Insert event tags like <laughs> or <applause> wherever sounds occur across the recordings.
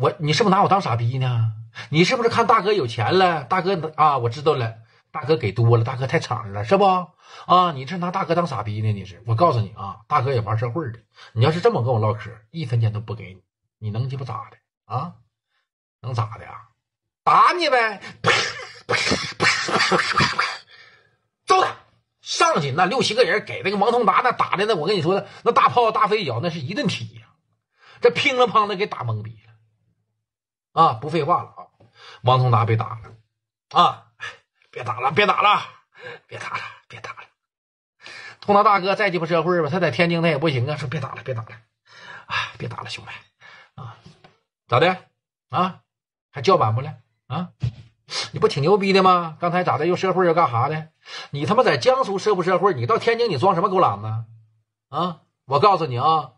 我，你是不是拿我当傻逼呢？你是不是看大哥有钱了？大哥啊，我知道了，大哥给多了，大哥太敞亮了，是不？啊，你这拿大哥当傻逼呢？你是，我告诉你啊，大哥也玩社会的。你要是这么跟我唠嗑，一分钱都不给你，你能鸡巴咋的啊？能咋的呀？打你呗！啪啪啪啪啪揍他！上去那六七个人给那个王通达那打的那，我跟你说的那大炮大飞脚，那是一顿踢呀！这乒了乓的给打懵逼了。啊，不废话了啊！王通达，被打了啊！别打了，别打了，别打了，别打了！通达大哥，再鸡巴社会吧，他在天津他也不行啊！说别打了，别打了，啊，别打了，兄弟啊！咋的？啊？还叫板不了啊？你不挺牛逼的吗？刚才咋的又社会又干啥的？你他妈在江苏社不社会？你到天津你装什么狗懒子？啊！我告诉你啊，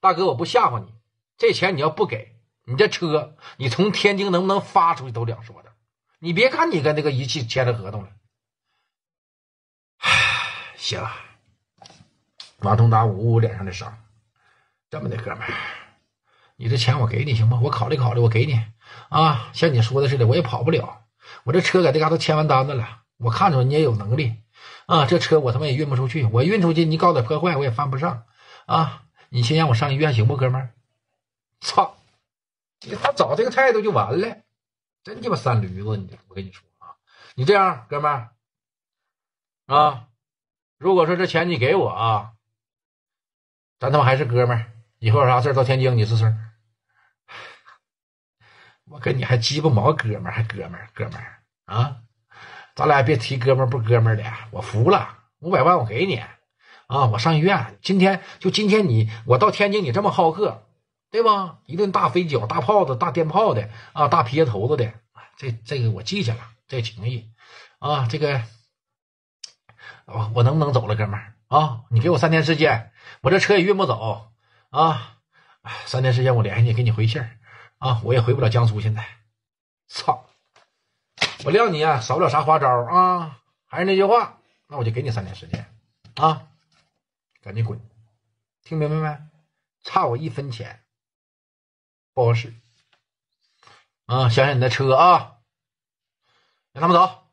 大哥，我不吓唬你，这钱你要不给。你这车，你从天津能不能发出去都两说的。你别看你跟那个一汽签了合同了，唉，行了。马通达捂捂脸上的伤，这么的，哥们儿，你这钱我给你行吗？我考虑考虑，我给你。啊，像你说的似的，我也跑不了。我这车在这嘎都签完单子了，我看着你也有能力。啊，这车我他妈也运不出去，我运出去你搞点破坏我也犯不上。啊，你先让我上医院行不，哥们儿？操！你他找这个态度就完了，真鸡巴三驴子！你我跟你说啊，你这样，哥们儿啊，如果说这钱你给我啊，咱他妈还是哥们儿。以后有啥事儿到天津，你吱声，我跟你还鸡巴毛哥们儿，还哥们儿，哥们儿啊，咱俩别提哥们儿不哥们儿的，我服了。五百万我给你啊，我上医院。今天就今天你我到天津，你这么好客。对吧？一顿大飞脚、大炮子、大电炮的啊，大皮鞋头子的这这个我记下了，这情谊啊，这个我我能不能走了，哥们儿啊？你给我三天时间，我这车也运不走啊！三天时间我联系你，给你回信儿啊！我也回不了江苏，现在操！我料你啊，少不了啥花招啊！还是那句话，那我就给你三天时间啊！赶紧滚，听明白没？差我一分钱！不好使，啊！想想你的车啊！让他们走。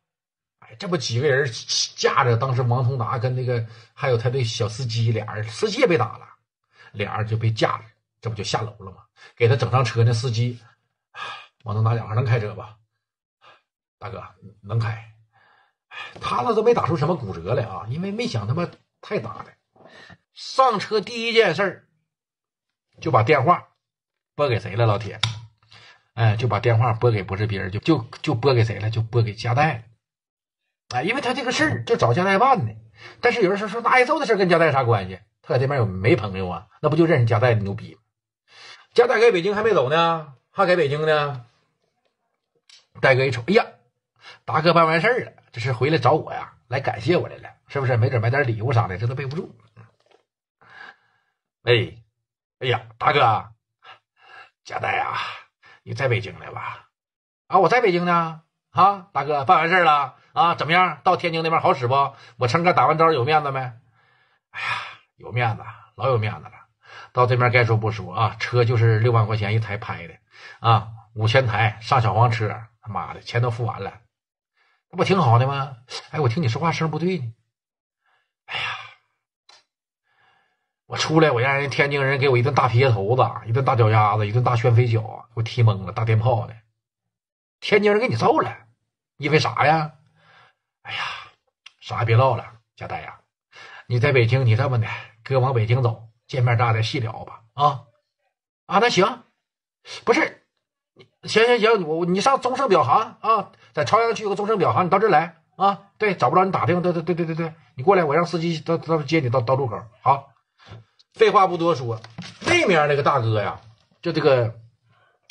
哎，这不几个人架着，当时王通达跟那个还有他的小司机俩人，司机也被打了，俩人就被架着，这不就下楼了吗？给他整上车那司机，王通达俩人能开车吧？大哥能开。他那都没打出什么骨折来啊，因为没想他妈太大了。上车第一件事就把电话。拨给谁了，老铁？哎，就把电话拨给不是别人，就就就拨给谁了？就拨给加代。哎，因为他这个事儿就找加代办的。但是有人说说挨揍的事跟加代啥关系？他搁这边有没朋友啊？那不就认识加代牛逼吗？代搁北京还没走呢，还搁北京呢。戴哥一瞅，哎呀，达哥办完事儿了，这是回来找我呀，来感谢我来了，是不是？没准买点礼物啥的，这都备不住。哎，哎呀，大哥。贾代啊，你在北京呢吧？啊，我在北京呢。啊，大哥，办完事了啊？怎么样？到天津那边好使不？我成哥打完招有面子没？哎呀，有面子，老有面子了。到这边该说不说啊，车就是六万块钱一台拍的啊，五千台上小黄车，他妈的钱都付完了，那不挺好的吗？哎，我听你说话声不对呢。哎呀。我出来，我让人天津人给我一顿大鞋头子，一顿大脚丫子，一顿大旋飞脚，给我踢懵了，大电炮的。天津人给你揍了，因为啥呀？哎呀，啥也别唠了，贾代呀，你在北京，你这么的，哥往北京走，见面咱俩再细聊吧。啊啊，那行，不是，行行行，我你上宗盛表行啊，在朝阳区有个宗盛表行，你到这来啊。对，找不着你打听，对对对对对对，你过来，我让司机到到接你到到路口，好。废话不多说，那面那个大哥呀，就这个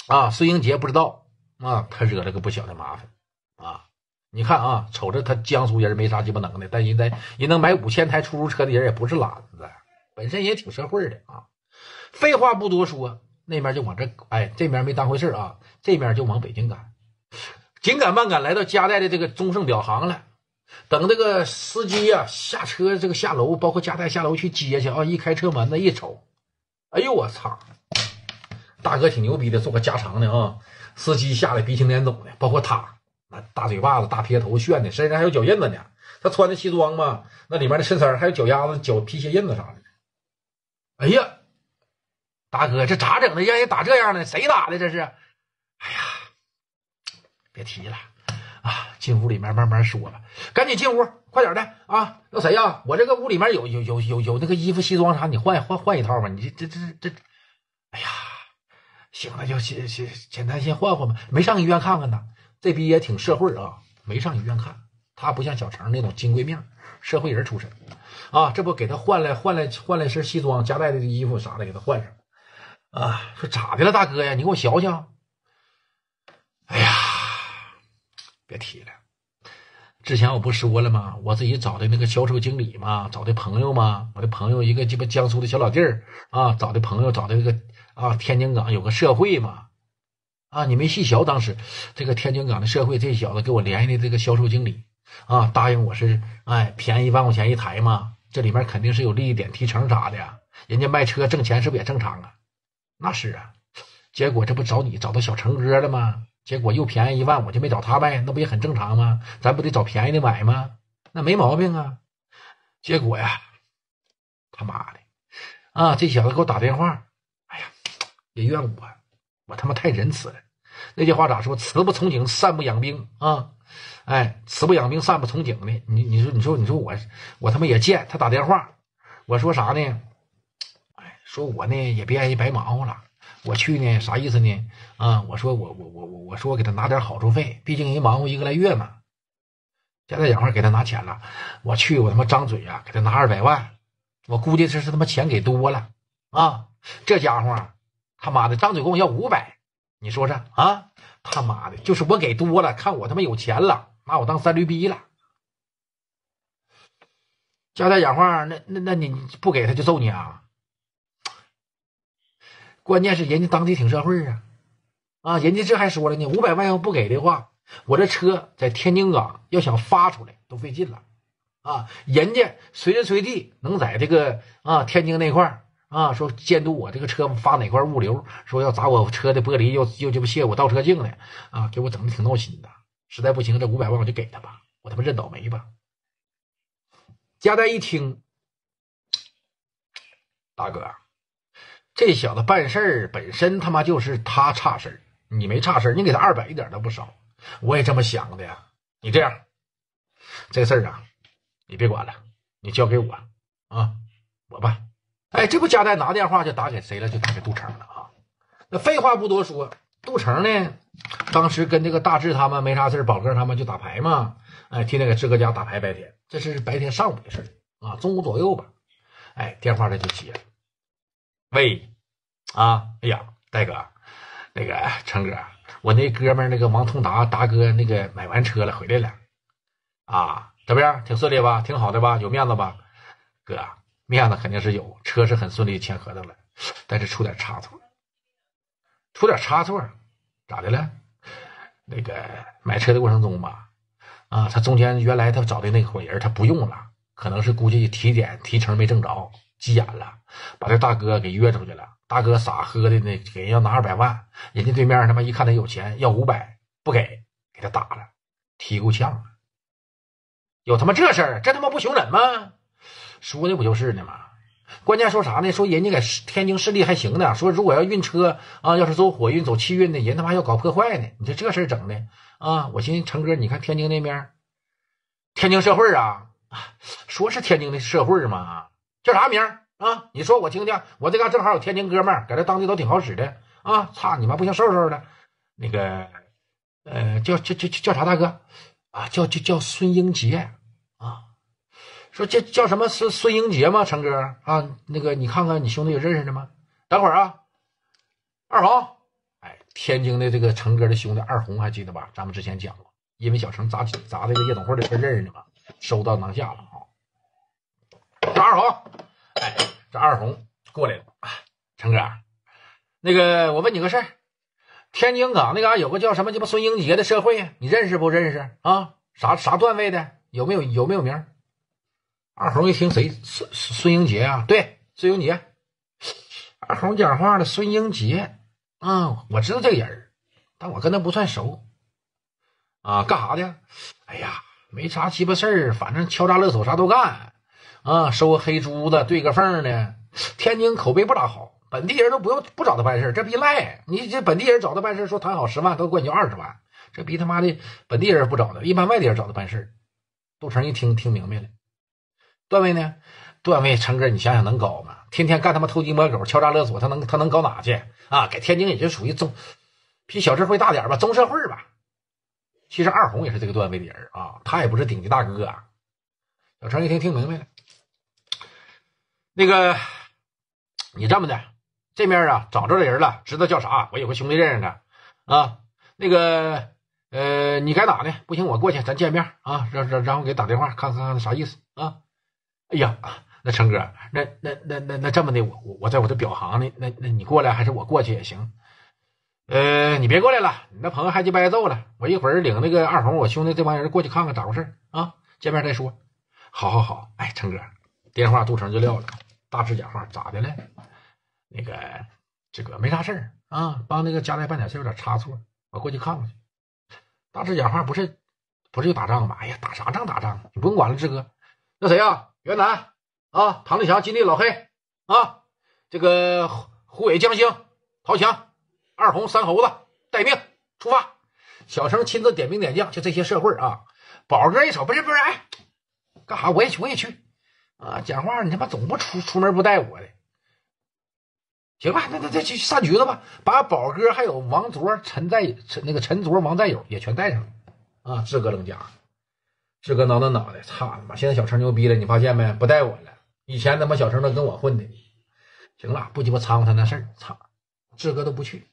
啊，孙英杰不知道啊，他惹了个不小的麻烦啊。你看啊，瞅着他江苏人没啥鸡巴能耐，但人在人能买五千台出租车的人也不是懒子，本身也挺社会的啊。废话不多说，那面就往这，哎，这面没当回事啊，这面就往北京赶，紧赶慢赶来到加代的这个中盛表行了。等这个司机呀下车，这个下楼，包括加代下楼去接去啊！一开车门子一瞅，哎呦我操！大哥挺牛逼的，做个加长的啊！司机吓得鼻青脸肿的，包括他那大嘴巴子、大撇头炫的，身上还有脚印子呢。他穿的西装嘛，那里面的衬衫还有脚丫子、脚皮鞋印子啥的。哎呀，大哥这咋整的？让人打这样的，谁打的这是？哎呀，别提了。进屋里面慢慢说，赶紧进屋，快点的啊！那谁呀？我这个屋里面有有有有有那个衣服、西装啥，你换换换一套吧。你这这这这，哎呀，行了，就先先简单先换换吧。没上医院看看呢，这逼也挺社会啊，没上医院看。他不像小程那种金贵命，社会人出身啊。这不给他换了换了换了身西装，加带的衣服啥的给他换上啊。说咋的了，大哥呀？你给我瞧瞧。哎呀！别提了，之前我不说了吗？我自己找的那个销售经理嘛，找的朋友嘛，我的朋友一个鸡巴江苏的小老弟儿啊，找的朋友找的这个啊，天津港有个社会嘛，啊，你没细瞧当时这个天津港的社会，这小子给我联系的这个销售经理啊，答应我是哎，便宜一万块钱一台嘛，这里面肯定是有利益点提成啥的，呀，人家卖车挣钱是不是也正常啊？那是啊，结果这不找你找到小成哥了吗？结果又便宜一万，我就没找他卖，那不也很正常吗？咱不得找便宜的买吗？那没毛病啊。结果呀，他妈的啊，这小子给我打电话，哎呀，也怨我，我他妈太仁慈了。那句话咋说？慈不从警，善不养兵啊。哎，慈不养兵，善不从警的。你你说你说你说我，我他妈也贱。他打电话，我说啥呢？哎，说我呢也别白忙活了。我去呢，啥意思呢？啊，我说我我我我我说我给他拿点好处费，毕竟人忙活一个来月嘛。家泰讲话给他拿钱了，我去，我他妈张嘴呀，给他拿二百万，我估计这是他妈钱给多了啊！这家伙，他妈的张嘴跟我要五百，你说说啊，他妈的，就是我给多了，看我他妈有钱了，拿我当三驴逼了。家泰讲话，那那那你不给他就揍你啊？关键是人家当地挺社会啊，啊，人家这还说了呢，五百万要不给的话，我这车在天津港要想发出来都费劲了，啊，人家随时随地能在这个啊天津那块啊说监督我这个车发哪块物流，说要砸我车的玻璃，又又这不卸我倒车镜呢，啊，给我整的挺闹心的，实在不行这五百万我就给他吧，我他妈认倒霉吧。加代一听，大哥。这小子办事儿本身他妈就是他差事儿，你没差事儿，你给他二百一点都不少，我也这么想的。呀。你这样，这事儿啊，你别管了，你交给我啊，我办。哎，这不加代拿电话就打给谁了？就打给杜成了啊。那废话不多说，杜成呢，当时跟这个大志他们没啥事儿，宝哥他们就打牌嘛。哎，天天给志哥家打牌，白天这是白天上午的事儿啊，中午左右吧。哎，电话这就接。了。喂，啊，哎呀，戴哥，那个成哥，我那哥们那个王通达达哥，那个买完车了，回来了，啊，怎么样？挺顺利吧？挺好的吧？有面子吧？哥，面子肯定是有，车是很顺利签合同了，但是出点差错，出点差错，咋的了？那个买车的过程中吧，啊，他中间原来他找的那伙人他不用了，可能是估计提点提成没挣着。急眼了，把这大哥给约出去了。大哥傻喝的呢，给人要拿二百万，人家对面他妈一看他有钱，要五百不给，给他打了，踢够呛了。有他妈这事儿？这他妈不熊人吗？说的不就是呢吗？关键说啥呢？说人家在天津势力还行呢。说如果要运车啊，要是走火运、走汽运的人他妈要搞破坏呢。你说这事儿整的啊？我寻思成哥，你看天津那边，天津社会啊，说是天津的社会嘛。叫啥名啊？你说我听听。我这嘎正好有天津哥们儿，这当地都挺好使的啊。操你妈，不行，瘦瘦的。那个，呃，叫叫叫叫叫啥大哥啊？叫叫叫孙英杰啊。说叫叫什么孙孙英杰吗？成哥啊，那个你看看你兄弟有认识的吗？等会儿啊，二红，哎，天津的这个成哥的兄弟二红还记得吧？咱们之前讲过，因为小成砸砸这个夜总会的事认识的嘛，收到囊下了。张二红，哎，张二红过来了啊！陈哥，那个我问你个事儿，天津港那嘎有个叫什么鸡巴孙英杰的社会，你认识不认识啊？啥啥段位的？有没有有没有名？二红一听，谁孙孙英杰啊？对，孙英杰。二红讲话了，孙英杰啊，我知道这个人，但我跟他不算熟。啊，干啥的？哎呀，没啥鸡巴事儿，反正敲诈勒索啥都干。啊，收黑珠子，对个缝呢。天津口碑不咋好，本地人都不用不找他办事这逼赖！你这本地人找他办事说谈好十万，都管你二十万，这逼他妈的本地人不找他，一般外地人找他办事杜成一听，听明白了。段位呢？段位，成哥，你想想能高吗？天天干他妈偷鸡摸狗、敲诈勒索，他能他能搞哪去啊？给天津也就属于中，比小社会大点吧，中社会吧。其实二红也是这个段位的人啊，他也不是顶级大哥。啊。小成一听，听明白了。那个，你这么的，这面啊找着人了，知道叫啥？我有个兄弟认识他，啊，那个，呃，你该哪的？不行，我过去，咱见面啊，让让，然后给打电话看看他啥意思啊？哎呀，那成哥，那那那那那这么的，我我我在我的表行呢，那那你过来还是我过去也行，呃，你别过来了，你那朋友还鸡巴挨揍了，我一会儿领那个二红，我兄弟这帮人过去看看咋回事啊？见面再说，好好好，哎，成哥，电话杜成就撂了。大志讲话咋的了？那个，志哥没啥事儿啊，帮那个家代办点事儿有点差错，我过去看看去。大志讲话不是不是打仗吗？哎呀，打啥仗打仗？你不用管了，志哥。那谁呀？袁南啊，唐立强、金立、老黑啊，这个胡伟、江星、陶强、二红、三猴子待命出发。小生亲自点兵点将，就这些社会啊。宝哥一瞅，不是不是，哎，干啥？我也去，我也去。啊，讲话你他妈总不出出门不带我的，行吧？那那那就上局子吧，把宝哥还有王卓、陈在陈那个陈卓、王战友也全带上啊！志哥冷家，志哥挠挠脑袋，操他妈！现在小成牛逼了，你发现没？不带我了，以前他妈小成都跟我混的。行了，不鸡巴掺和他那事儿，操！志哥都不去。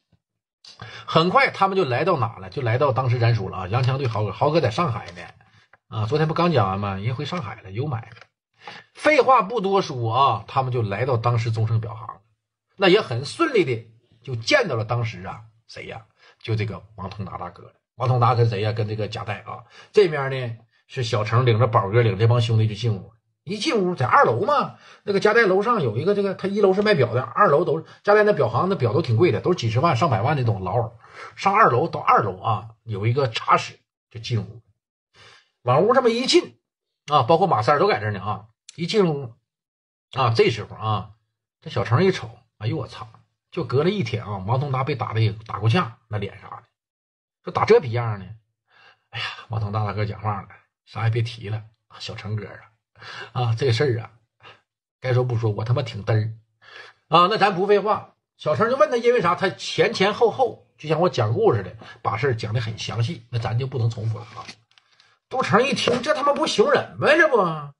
很快他们就来到哪了？就来到当时咱说了啊，杨强对豪哥，豪哥在上海呢啊，昨天不刚讲完吗？人回上海了，有买。废话不多说啊，他们就来到当时钟声表行，那也很顺利的就见到了当时啊谁呀？就这个王通达大哥王通达跟谁呀？跟这个贾代啊。这边呢是小程领着宝哥领这帮兄弟就进屋，一进屋在二楼嘛。那个贾代楼上有一个这个，他一楼是卖表的，二楼都贾代那表行那表都挺贵的，都是几十万上百万那种劳。上二楼到二楼啊有一个茶室就进屋，往屋这么一进啊，包括马三都在这呢啊。一进屋，啊，这时候啊，这小程一瞅，哎呦我操！就隔了一天啊，王东达被打的也打够呛，那脸啥的，说打这逼样呢。哎呀，王东大大哥讲话了，啥也别提了，小程哥啊，啊，这事儿啊，该说不说，我他妈挺嘚儿啊。那咱不废话，小程就问他，因为啥？他前前后后就像我讲故事的，把事儿讲的很详细，那咱就不能重复了。啊。杜成一听，这他妈不熊人吗？这不啊？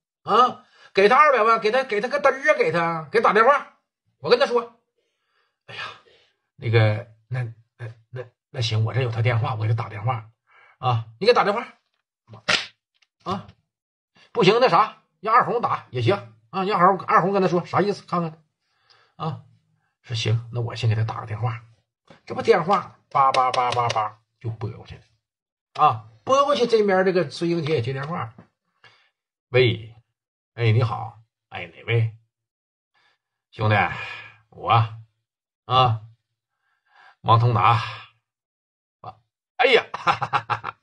给他二百万，给他，给他个嘚儿，给他，给打电话，我跟他说，哎呀，那个，那，那那，那行，我这有他电话，我给他打电话，啊，你给打电话，啊，不行，那啥，让二红打也行啊，让二二红跟他说啥意思，看看，啊，说行，那我先给他打个电话，这不电话叭叭叭叭叭就拨过去，了，啊，拨过去这边这个孙英杰也接电话，喂。哎，你好，哎，哪位？兄弟，我，啊，王通达，我，哎呀，哈哈哈哈，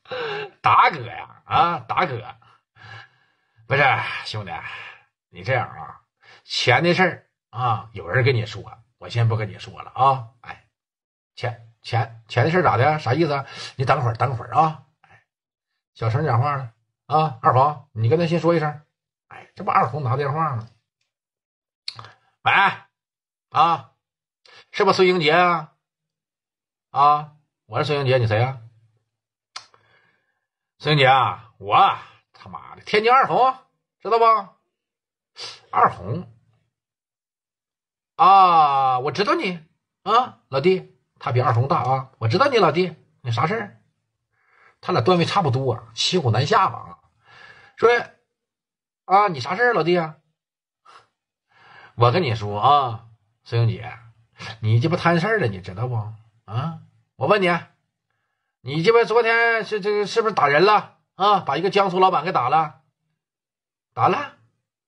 达哥呀，啊，达哥，不是兄弟，你这样啊，钱的事儿啊，有人跟你说我先不跟你说了啊，哎，钱钱钱的事儿咋的？啥意思？你等会儿，等会儿啊，哎，小陈讲话了啊，二房，你跟他先说一声。这不二红拿电话吗？喂，啊，是不孙英杰啊？啊，我是孙英杰，你谁呀？孙英杰啊，我他妈的天津二红知道不？二红啊，我知道你啊，老弟，他比二红大啊，我知道你老弟，你啥事儿？他俩段位差不多，骑虎难下吧？说。啊，你啥事儿，老弟？我跟你说啊，孙英姐，你这不摊事儿了，你知道不？啊，我问你，你这不昨天是这个是不是打人了？啊，把一个江苏老板给打了，打了，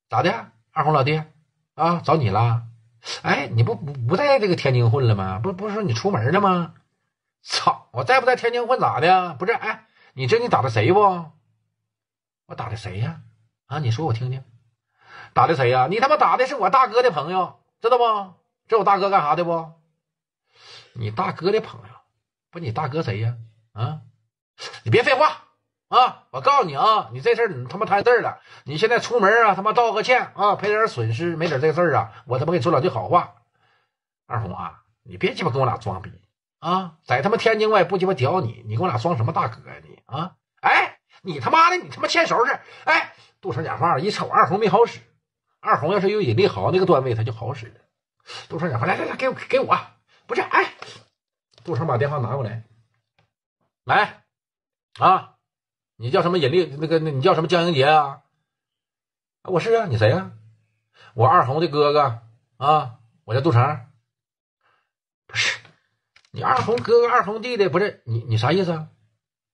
咋的？二红老弟，啊，找你了。哎，你不不不在这个天津混了吗？不，不是说你出门了吗？操，我在不在天津混咋的？不是，哎，你这你打的谁不？我打的谁呀？啊，你说我听听，打的谁呀？你他妈打的是我大哥的朋友，知道不？这我大哥干啥的不？你大哥的朋友，不，你大哥谁呀？啊，你别废话啊！我告诉你啊，你这事儿你他妈摊事儿了，你现在出门啊，他妈道个歉啊，赔点损失，没点这事儿啊，我他妈给你说两句好话。二红啊，你别鸡巴跟我俩装逼啊，在他妈天津我也不鸡巴屌你，你跟我俩装什么大哥呀你啊？哎，你他妈的你他妈欠收拾！哎。杜成，假话一瞅，二红没好使。二红要是有引力好那个段位，他就好使了。杜成，假话来来来，给我给我，不是，哎，杜成把电话拿过来，来，啊，你叫什么引力？那个，那你叫什么江英杰啊？我是啊，你谁啊？我二红的哥哥啊，我叫杜成。不是，你二红哥哥，二红弟弟，不是你，你啥意思？啊？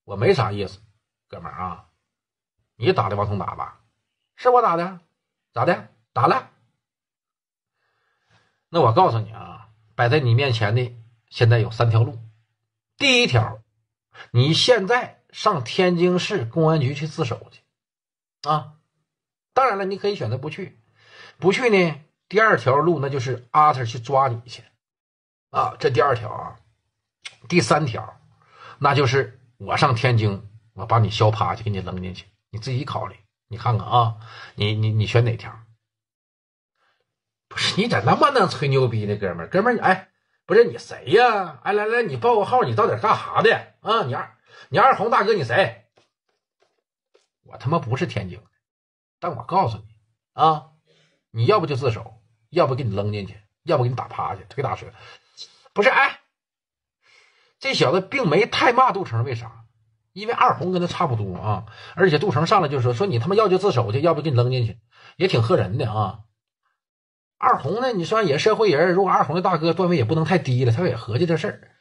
我没啥意思，哥们儿啊，你打的王通打吧。是我咋的？咋的？打了？那我告诉你啊，摆在你面前的现在有三条路。第一条，你现在上天津市公安局去自首去啊！当然了，你可以选择不去。不去呢，第二条路那就是阿特去抓你去啊。这第二条啊，第三条，那就是我上天津，我把你削趴去，给你扔进去，你自己考虑。你看看啊，你你你选哪条？不是你咋那么能吹牛逼呢，哥们儿，哥们儿，哎，不是你谁呀？哎，来来，你报个号，你到底干啥的？啊，你二你二红大哥，你谁？我他妈不是天津的，但我告诉你啊，你要不就自首，要不给你扔进去，要不给你打趴下，腿打折。不是，哎，这小子并没太骂杜成，为啥？因为二红跟他差不多啊，而且杜成上来就说：“说你他妈要就自首去，要不给你扔进去，也挺吓人的啊。”二红呢，你说也社会人，如果二红的大哥段位也不能太低了，他也合计这事儿。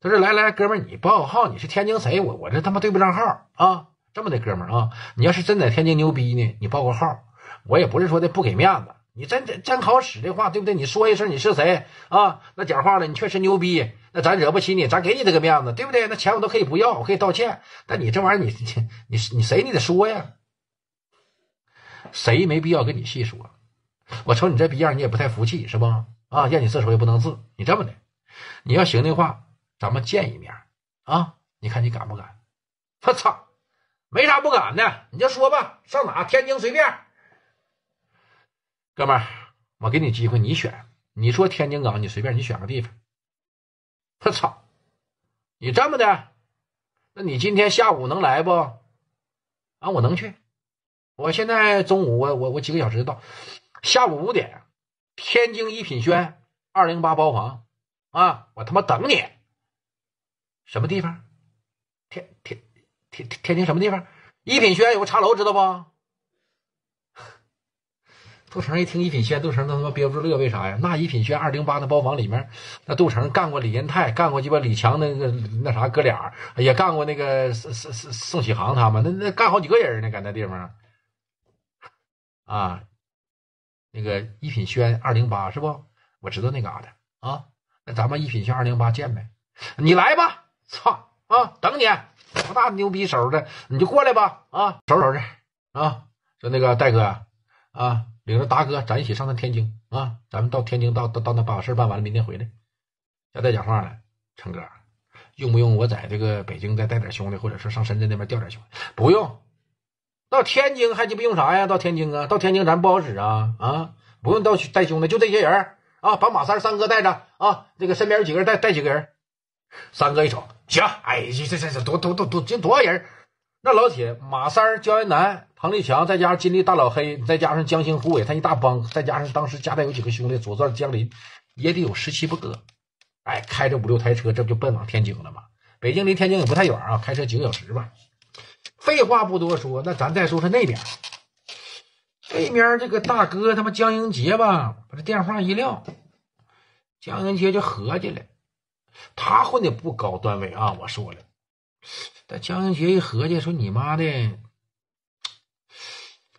他说：“来来，哥们儿，你报个号，你是天津谁？我我这他妈对不上号啊，这么的哥们儿啊，你要是真在天津牛逼呢，你报个号，我也不是说的不给面子。”你真真真好使的话，对不对？你说一声你是谁啊？那讲话了，你确实牛逼。那咱惹不起你，咱给你这个面子，对不对？那钱我都可以不要，我可以道歉。但你这玩意儿，你 <laughs> 你你你谁你得说呀？谁没必要跟你细说？我瞅你这逼样，你也不太服气，是不？啊，让你自首也不能自。你这么的，你要行的话，咱们见一面啊？你看你敢不敢？我操，没啥不敢的，你就说吧，上哪？天津随便。哥们儿，我给你机会，你选。你说天津港，你随便，你选个地方。我操！你这么的，那你今天下午能来不？啊，我能去。我现在中午，我我我几个小时就到。下午五点，天津一品轩二零八包房。啊，我他妈等你。什么地方？天天天天津什么地方？一品轩有个茶楼，知道不？杜成一听一品轩，杜成都他妈憋不住乐，为啥呀？那一品轩二零八那包房里面，那杜成干过李延泰，干过鸡巴李强那个那啥哥俩，也干过那个宋宋宋宋启航他们，那那干好几个人呢，搁那地方，啊，那个一品轩二零八是不？我知道那嘎达啊，那咱们一品轩二零八见呗，你来吧，操啊，等你，大牛逼手的，你就过来吧，啊，收拾收拾啊，说那个戴哥啊。领着达哥，咱一起上趟天津啊！咱们到天津，到到到那把事办完了，明天回来。要戴讲话了，陈哥，用不用我在这个北京再带点兄弟，或者是上深圳那边调点兄弟？不用，到天津还鸡巴用啥呀？到天津啊，到天津咱不好使啊啊！不用到带兄弟，就这些人啊！把马三、三哥带着啊！这个身边有几个人，带带几个人。三哥一瞅，行，哎，这这这多多多多这多少人？那老铁，马三、焦元南。彭立强再加上金立大老黑，再加上江兴虎伟，他一大帮，再加上当时家带有几个兄弟，左转江林，也得有十七八个，哎，开着五六台车，这不就奔往天津了吗？北京离天津也不太远啊，开车几个小时吧。废话不多说，那咱再说说那边，那边这个大哥他妈江英杰吧，把这电话一撂，江英杰就合计了，他混的不高段位啊，我说了，但江英杰一合计说你妈的。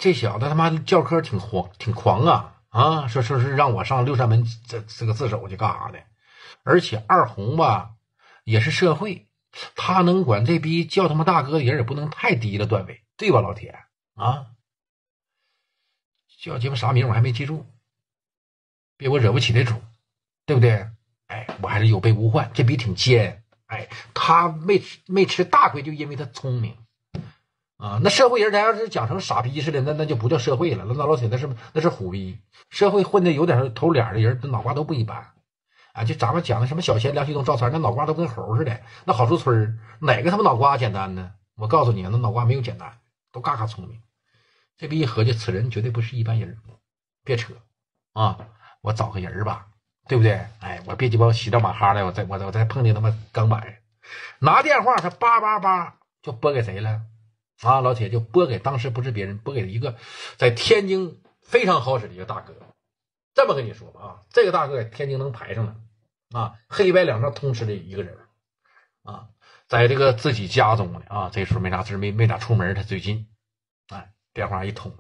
这小子他妈教科挺狂挺狂啊啊！说说是让我上六扇门这这个自首去干啥的，而且二红吧也是社会，他能管这逼叫他妈大哥的人也不能太低了段位，对吧老铁啊？叫鸡巴啥名我还没记住，别我惹不起的主，对不对？哎，我还是有备无患，这逼挺尖，哎，他没没吃大亏就因为他聪明。啊，那社会人，咱要是讲成傻逼似的，那那就不叫社会了。那老老铁，那是那是虎逼。社会混的有点头脸的人，那脑瓜都不一般。啊，就咱们讲的什么小钱、梁旭东、赵三，那脑瓜都跟猴似的。那郝树村哪个他妈脑瓜简单呢？我告诉你那脑瓜没有简单，都嘎嘎聪明。这逼一合计，此人绝对不是一般人。别扯，啊，我找个人吧，对不对？哎，我别鸡巴骑着马哈的，我再我再我再碰见他妈钢板，拿电话，他叭叭叭就拨给谁了？啊，老铁就拨给当时不是别人，拨给一个在天津非常好使的一个大哥。这么跟你说吧，啊，这个大哥在天津能排上了，啊，黑白两道通吃的一个人。啊，在这个自己家中呢，啊，这时候没啥事没没咋出门，他最近，哎，电话一通，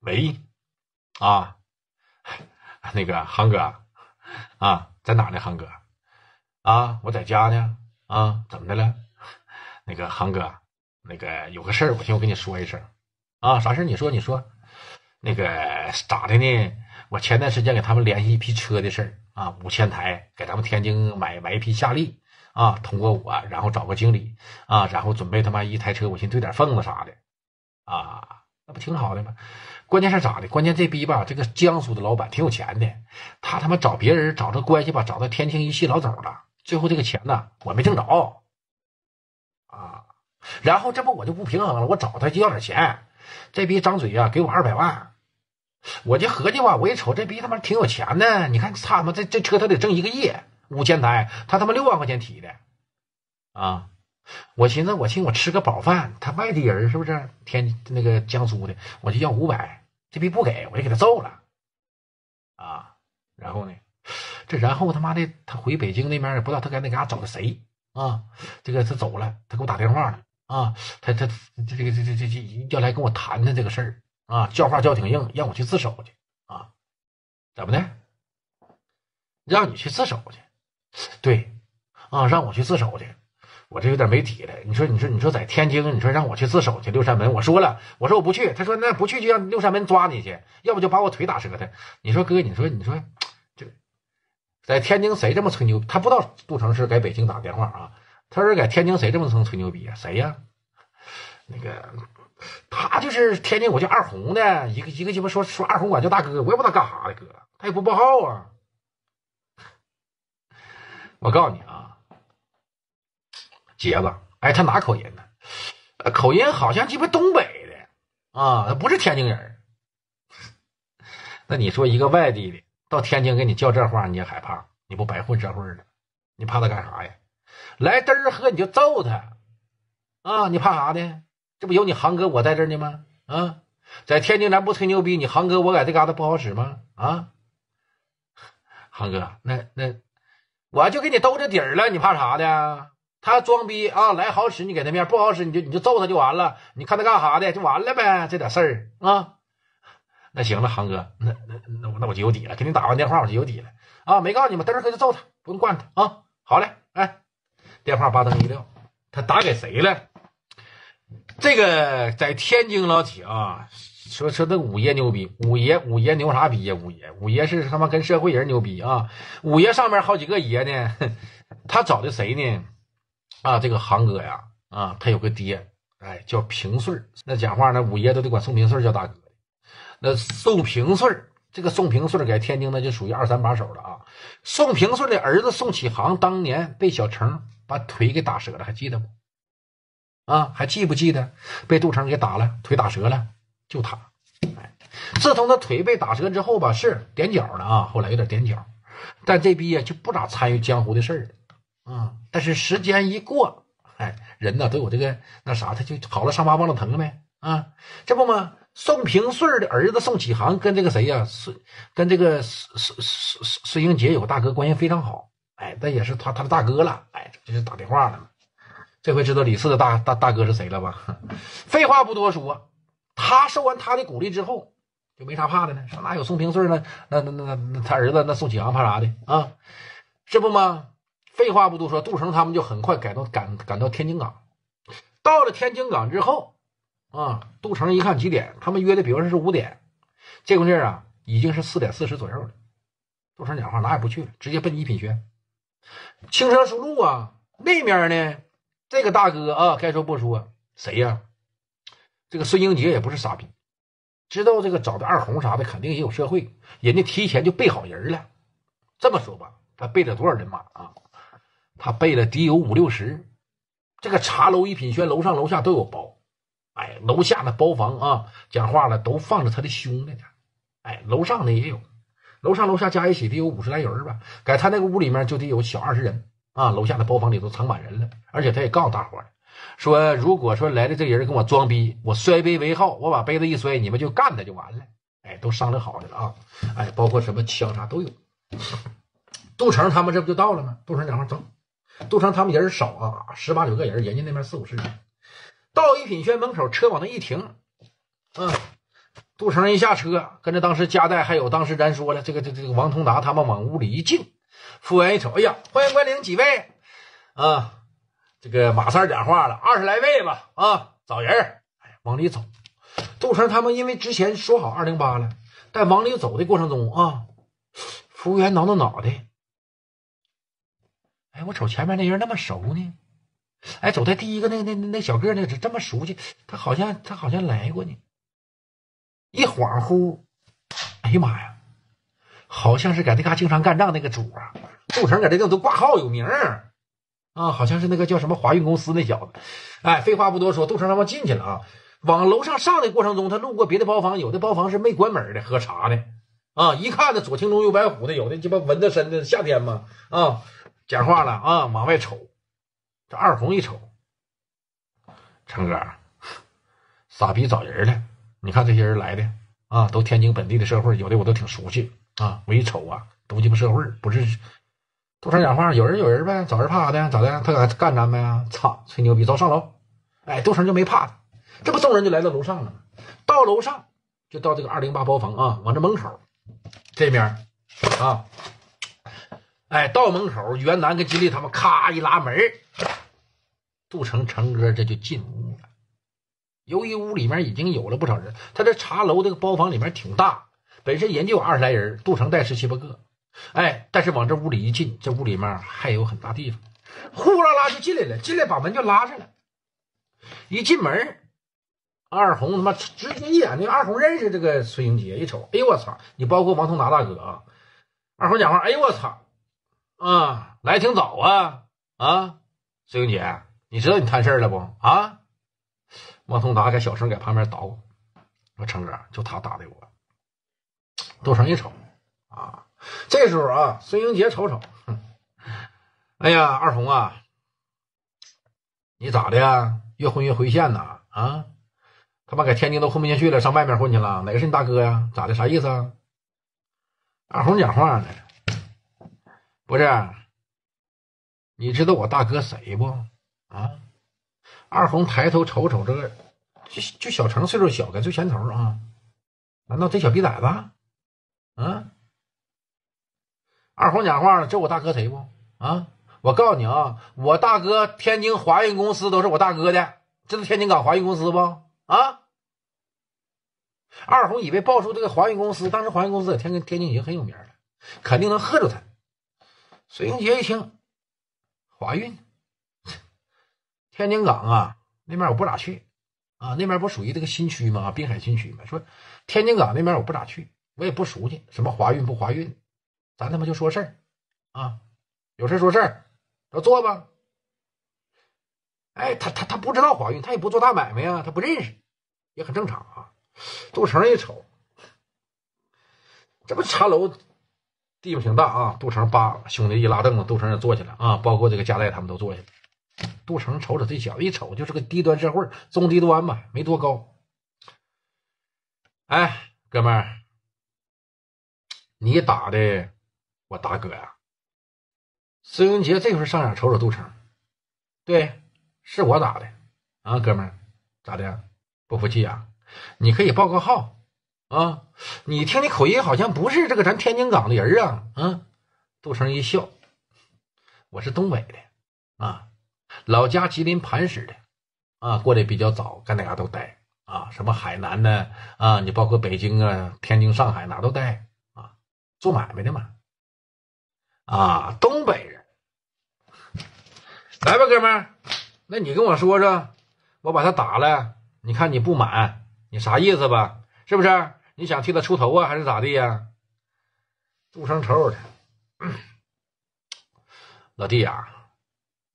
喂，啊，<laughs> 那个航哥，啊，在哪呢，航哥？啊，我在家呢，啊，怎么的了？那个航哥，那个有个事儿，我寻我跟你说一声，啊，啥事儿？你说你说，那个咋的呢？我前段时间给他们联系一批车的事儿啊，五千台给咱们天津买买一批夏利啊，通过我，然后找个经理啊，然后准备他妈一台车，我寻兑点缝子啥的，啊，那不挺好的吗？关键是咋的？关键这逼吧，这个江苏的老板挺有钱的，他他妈找别人找这关系吧，找到天津一汽老总了，最后这个钱呢，我没挣着。然后这不我就不平衡了，我找他就要点钱，这逼张嘴呀，给我二百万，我就合计吧，我一瞅这逼他妈挺有钱的，你看差他妈这这车他得挣一个亿，五千台，他他妈六万块钱提的，啊，我寻思我请我吃个饱饭，他外地人是不是天那个江苏的，我就要五百，这逼不给我就给他揍了，啊，然后呢，这然后他妈的他回北京那面也不知道他该那嘎找的谁啊，这个他走了，他给我打电话了。啊，他他这这个这这这这要来跟我谈谈这个事儿啊，叫话叫挺硬，让我去自首去啊，怎么的？让你去自首去？对，啊，让我去自首去，我这有点没底了。你说，你说，你说，在天津，你说让我去自首去六扇门，我说了，我说我不去。他说那不去就让六扇门抓你去，要不就把我腿打折的。你说哥，你说你说，这，在天津谁这么吹牛？他不知道杜城是给北京打电话啊。他是在天津谁这么能吹牛逼啊？谁呀？那个他就是天津，我叫二红的一个一个鸡巴说说二红管叫大哥，我也不知道干啥的哥，他也不报号啊。我告诉你啊，杰子，哎，他哪口音呢？口音好像鸡巴东北的啊，他不是天津人。那你说一个外地的到天津给你叫这话，你也害怕？你不白混社会了？你怕他干啥呀？来嘚儿喝你就揍他，啊，你怕啥的？这不有你航哥我在这儿呢吗？啊，在天津咱不吹牛逼，你航哥我在这嘎达不好使吗？啊，航哥，那那我就给你兜着底儿了，你怕啥的？他装逼啊，来好使，你给他面不好使，你就你就揍他就完了，你看他干啥的就完了呗，这点事儿啊。那行了，航哥，那那那我那我就有底了，给你打完电话我就有底了啊。没告诉你吗？嘚儿喝就揍他，不用惯他啊。好嘞，哎。电话叭噔一撂，他打给谁了？这个在天津老铁啊，说说这五爷牛逼，五爷五爷牛啥逼呀？五爷五爷是他妈跟社会人牛逼啊！五爷上面好几个爷呢，<laughs> 他找的谁呢？啊，这个行哥呀，啊，他有个爹，哎，叫平顺那讲话呢，五爷都得管宋平顺叫大哥。那宋平顺这个宋平顺在天津那就属于二三把手了啊。宋平顺的儿子宋启航当年被小程。把腿给打折了，还记得不？啊，还记不记得被杜成给打了腿打折了？就他，哎，自从他腿被打折之后吧，是点脚了啊。后来有点点脚，但这逼呀就不咋参与江湖的事儿了。嗯，但是时间一过，哎，人呢都有这个那啥，他就好了，伤疤忘了疼了呗。啊，这不嘛，宋平顺的儿子宋启航跟这个谁呀？孙跟这个孙孙孙英杰有个大哥关系非常好。哎，那也是他他的大哥了。哎，这就是打电话了。这回知道李四的大大大哥是谁了吧？<laughs> 废话不多说，他受完他的鼓励之后，就没啥怕的呢。上哪有宋平顺呢？那那那那那他儿子那宋启航怕啥的啊？这不吗？废话不多说，杜成他们就很快赶到赶赶到天津港。到了天津港之后，啊，杜成一看几点？他们约的，比方说是五点，这会儿啊，已经是四点四十左右了。杜成讲话哪也不去了，直接奔一品轩。轻车熟路啊，那边呢，这个大哥啊，该说不说，谁呀？这个孙英杰也不是傻逼，知道这个找的二红啥的，肯定也有社会，人家提前就备好人了。这么说吧，他备了多少人马啊？他备了得有五六十。这个茶楼一品轩，楼上楼下都有包。哎，楼下的包房啊，讲话了都放着他的兄弟呢，哎，楼上的也有。楼上楼下加一起得有五十来人吧，搁他那个屋里面就得有小二十人啊。楼下的包房里都藏满人了，而且他也告诉大伙了，说如果说来的这人跟我装逼，我摔杯为号，我把杯子一摔，你们就干他就完了。哎，都商量好的了啊。哎，包括什么枪啥都有。杜成他们这不就到了吗？杜成讲话走，杜成他们人少啊，十八九个人，人家那边四五十人，到一品轩门口，车往那一停，嗯。杜成一下车，跟着当时加代，还有当时咱说了这个这这个王通达，他们往屋里一进，服务员一瞅，哎呀，欢迎光临几位，啊，这个马三讲话了，二十来位吧，啊，找人，哎，往里走。杜成他们因为之前说好二零八了，但往里走的过程中啊，服务员挠挠脑袋，哎，我瞅前面那人那么熟呢，哎，走在第一个那那那小个那这么熟悉，他好像他好像来过呢。一恍惚，哎呀妈呀，好像是在那嘎经常干仗那个主啊，杜成在这地方都挂号有名啊，好像是那个叫什么华运公司那小子。哎，废话不多说，杜成他们进去了啊，往楼上上的过程中，他路过别的包房，有的包房是没关门的，喝茶的啊。一看呢，左青龙右白虎的，有的鸡巴蚊子身的，夏天嘛啊，讲话了啊，往外瞅，这二红一瞅，成哥，傻 <laughs> 逼找人了。你看这些人来的啊，都天津本地的社会，有的我都挺熟悉啊。我一瞅啊，都鸡巴社会不是。杜成讲话，有人有人呗，找人怕啥的？咋的？他敢干咱们呀？操，吹牛逼，走上楼。哎，杜成就没怕他，这不众人就来到楼上了吗？到楼上就到这个二零八包房啊，往这门口，这面啊。哎，到门口，袁楠跟吉利他们咔一拉门，杜成成哥这就进屋了。由于屋里面已经有了不少人，他这茶楼这个包房里面挺大，本身人就有二十来人，杜成带十七八个，哎，但是往这屋里一进，这屋里面还有很大地方，呼啦啦就进来了，进来把门就拉上了。一进门，二红他妈直接一眼，那二红认识这个孙英杰，一瞅，哎呦我操！你包括王通达大哥啊，二红讲话，哎呦我操！啊，来挺早啊啊，孙英杰，你知道你摊事儿了不啊？王通达给小生在旁边捣鼓，说：“成哥，就他打的我。”杜成一瞅，啊，这时候啊，孙英杰瞅瞅，哼，哎呀，二红啊，你咋的？越混越回线呐？啊，他妈在天津都混不下去了，上外面混去了？哪个是你大哥呀？咋的？啥意思？啊？二红讲话呢？不是，你知道我大哥谁不？啊？二红抬头瞅瞅这个，就就小程岁数小，搁最前头啊？难道这小逼崽子？啊？二红讲话了，这我大哥谁不？啊？我告诉你啊，我大哥天津华运公司都是我大哥的，这是天津港华运公司不？啊？二红以为报出这个华运公司，当时华运公司在天津天津已经很有名了，肯定能喝着他。孙英杰一听，华运。天津港啊，那边我不咋去，啊，那边不属于这个新区吗？滨海新区嘛。说天津港那边我不咋去，我也不熟悉。什么华运不华运？咱他妈就说事儿啊，有事儿说事儿，都坐吧。哎，他他他不知道华运，他也不做大买卖啊，他不认识，也很正常啊。杜成一瞅，这不茶楼，地方挺大啊。杜成把兄弟一拉凳子，杜成也坐起来啊，包括这个加代他们都坐下了。杜成瞅瞅这小子，一瞅就是个低端社会，中低端吧，没多高。哎，哥们儿，你打的我大哥呀？孙云杰这会儿上眼瞅瞅杜成，对，是我打的啊，哥们儿，咋的？不服气啊？你可以报个号啊？你听你口音好像不是这个咱天津港的人啊？啊，杜成一笑，我是东北的啊。老家吉林磐石的，啊，过得比较早，干哪嘎都待，啊，什么海南的啊，你包括北京啊、天津、上海哪都待，啊，做买卖的嘛，啊，东北人，来吧，哥们儿，那你跟我说说，我把他打了，你看你不满，你啥意思吧？是不是？你想替他出头啊，还是咋地呀？杜瞅抽的，<clears throat> 老弟呀。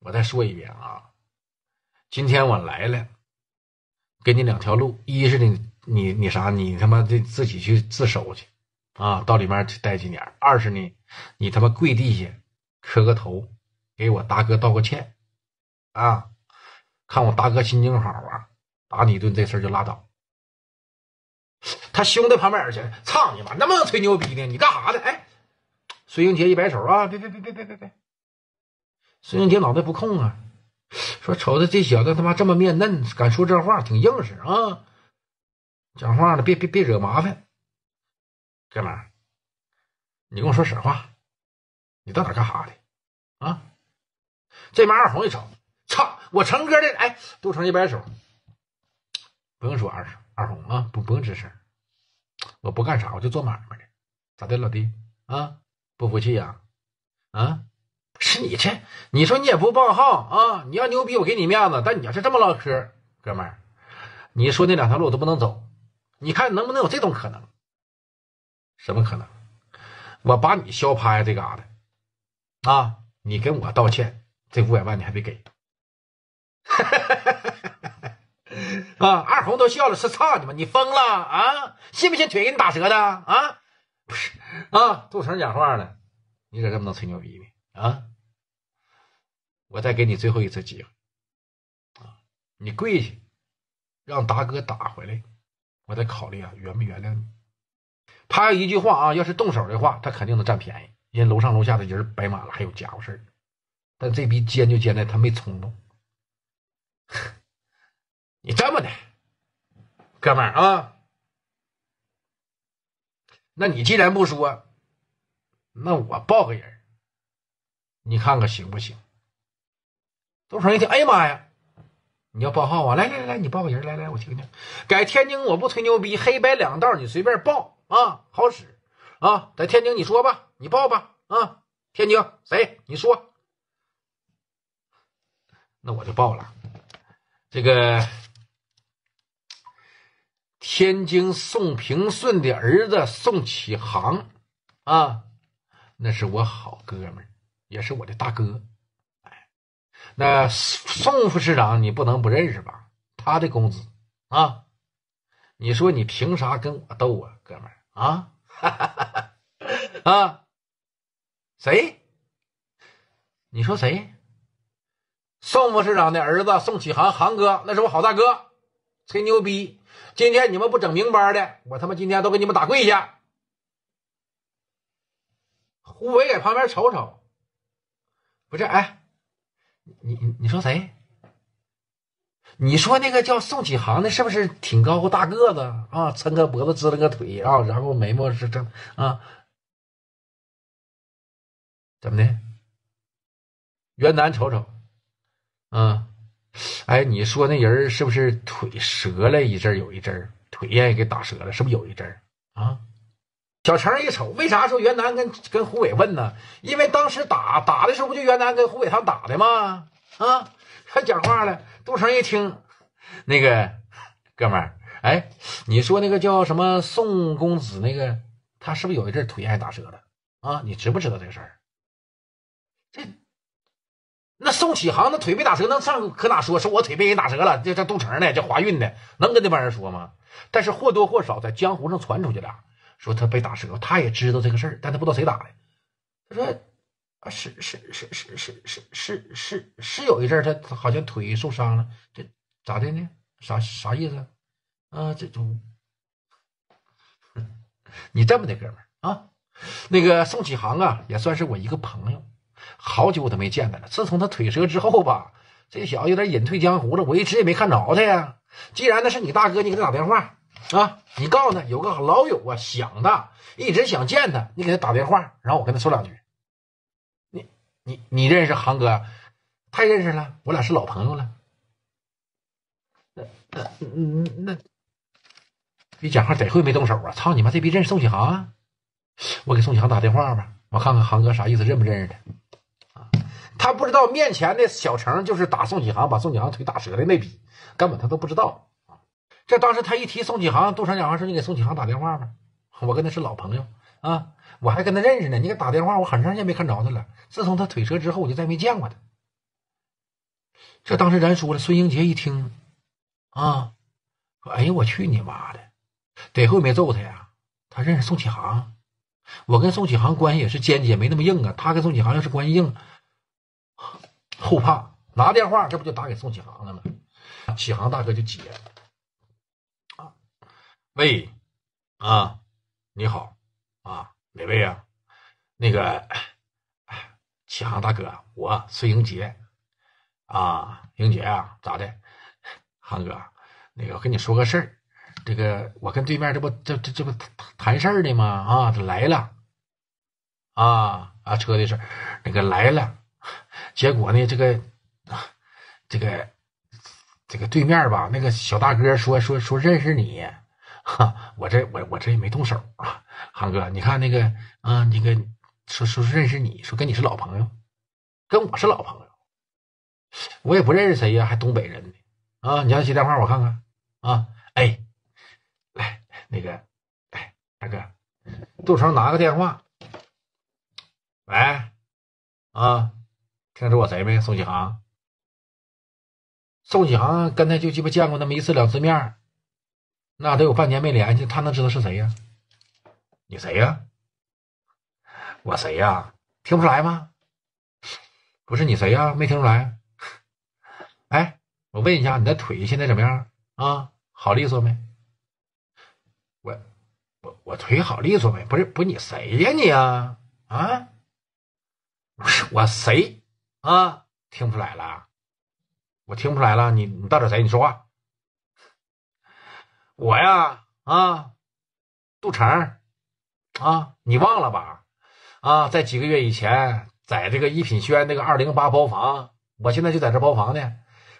我再说一遍啊，今天我来了，给你两条路：一是你你你啥，你他妈的自己去自首去，啊，到里面去待几年；二是呢，你他妈跪地下磕个头，给我大哥道个歉，啊，看我大哥心情好啊，打你一顿，这事儿就拉倒。他兄弟旁边去，操你妈，能不能吹牛逼呢？你干啥呢？哎，孙英杰一摆手啊，别别别别别别别。孙英杰脑袋不空啊，说：“瞅着这小子他妈这么面嫩，敢说这话，挺硬实啊！讲话呢，别别别惹麻烦，哥们儿，你跟我说实话，你到哪干哈的？啊？这边二红一瞅，操，我成哥的！哎，杜成一摆手，不用说二二红啊，不不用吱声，我不干啥，我就做买卖的，咋的，老弟啊？不服气呀？啊？”你这，你说你也不报号啊？你要牛逼，我给你面子。但你要是这么唠嗑，哥们儿，你说那两条路我都不能走。你看能不能有这种可能？什么可能？我把你削趴下这嘎达啊！你跟我道歉，这五百万你还得给。<laughs> 啊！二红都笑了，是操你妈，你疯了啊？信不信腿给你打折的啊？” <laughs> 不是啊，杜成讲话呢，你咋这么能吹牛逼呢？啊？我再给你最后一次机会，啊，你跪下，让达哥打回来，我再考虑啊，原不原谅你。他一句话啊，要是动手的话，他肯定能占便宜，因为楼上楼下的人摆满了，还有家伙事儿。但这逼奸就奸在他没冲动。<laughs> 你这么的，哥们儿啊，那你既然不说，那我报个人，你看看行不行？周成一听，哎呀妈呀，你要报号啊！来来来来，你报个人，来来我听听。改天津，我不吹牛逼，黑白两道你随便报啊，好使啊，在天津你说吧，你报吧啊，天津谁？你说，那我就报了，这个天津宋平顺的儿子宋启航啊，那是我好哥们儿，也是我的大哥。那宋副市长，你不能不认识吧？他的工资啊，你说你凭啥跟我斗啊，哥们儿啊？<laughs> 啊？谁？你说谁？宋副市长的儿子宋启航，航哥，那是我好大哥。吹牛逼！今天你们不整明白的，我他妈今天都给你们打跪下。胡伟在旁边瞅瞅，不是，哎。你你你说谁？你说那个叫宋启航的，是不是挺高个大个子啊？抻个脖子，支了个腿啊，然后眉毛是这啊？怎么的？袁楠瞅瞅啊！哎，你说那人是不是腿折了一阵儿？有一阵儿腿也给打折了，是不是有一阵儿啊？小程一瞅，为啥说袁南跟跟胡伟问呢？因为当时打打的时候，不就袁南跟胡伟他们打的吗？啊，还讲话了。杜成一听，那个哥们儿，哎，你说那个叫什么宋公子那个，他是不是有一阵腿还打折了？啊，你知不知道这个事儿？这那宋启航那腿没打折，那上可哪说？说我腿被人打折了？这这杜成的，这华运的，能跟那帮人说吗？但是或多或少在江湖上传出去了。说他被打折，他也知道这个事儿，但他不知道谁打的。他说：“啊，是是是是是是是是是，有一阵儿他好像腿受伤了，这咋的呢？啥啥意思？啊，这种……你这么的哥们儿啊，那个宋启航啊，也算是我一个朋友，好久我都没见他了。自从他腿折之后吧，这小子有点隐退江湖了，我一直也没看着他呀。既然那是你大哥，你给他打电话。”啊！你告诉他有个老友啊，想他，一直想见他。你给他打电话，然后我跟他说两句。你、你、你认识航哥？太认识了，我俩是老朋友了。那、那、那、那，你讲话得会没动手啊？操你妈！这逼认识宋启航？我给宋启航打电话吧，我看看航哥啥意思，认不认识他？啊，他不知道面前的小程就是打宋启航，把宋启航腿打折的那逼，根本他都不知道。这当时他一提宋启航，杜长江说：“你给宋启航打电话吧，我跟他是老朋友啊，我还跟他认识呢。你给打电话，我很长时间没看着他了。自从他腿折之后，我就再没见过他。这当时咱说了，孙英杰一听，啊，说：‘哎呀，我去你妈的！’得亏没揍他呀。他认识宋启航，我跟宋启航关系也是间接，没那么硬啊。他跟宋启航要是关系硬，后怕拿电话，这不就打给宋启航了吗？启航大哥就急了。”喂，啊，你好，啊，哪位啊？那个启航大哥，我孙英杰，啊，英杰啊，咋的？航哥，那个跟你说个事儿，这个我跟对面这不这这这不谈事儿的吗？啊，他来了，啊啊，车的事儿，那个来了，结果呢，这个这个这个对面吧，那个小大哥说说说认识你。哈，我这我我这也没动手啊，韩哥，你看那个，嗯，那个，说说认识你说跟你是老朋友，跟我是老朋友，我也不认识谁呀，还东北人呢，啊，你他接电话我看看啊，哎，来那个，哎，大哥，杜成拿个电话，喂，啊，听说我谁没宋启航？宋启航跟他就鸡巴见过那么一次两次面那都有半年没联系，他能知道是谁呀？你谁呀？我谁呀？听不出来吗？不是你谁呀？没听出来？哎，我问一下，你的腿现在怎么样啊？好利索没？我，我，我腿好利索没？不是，不是你谁呀？你啊？啊？不是我谁啊？听不出来了？我听不出来了。你，你到底谁？你说话。我呀，啊，杜成，啊，你忘了吧？啊，在几个月以前，在这个一品轩那个二零八包房，我现在就在这包房呢。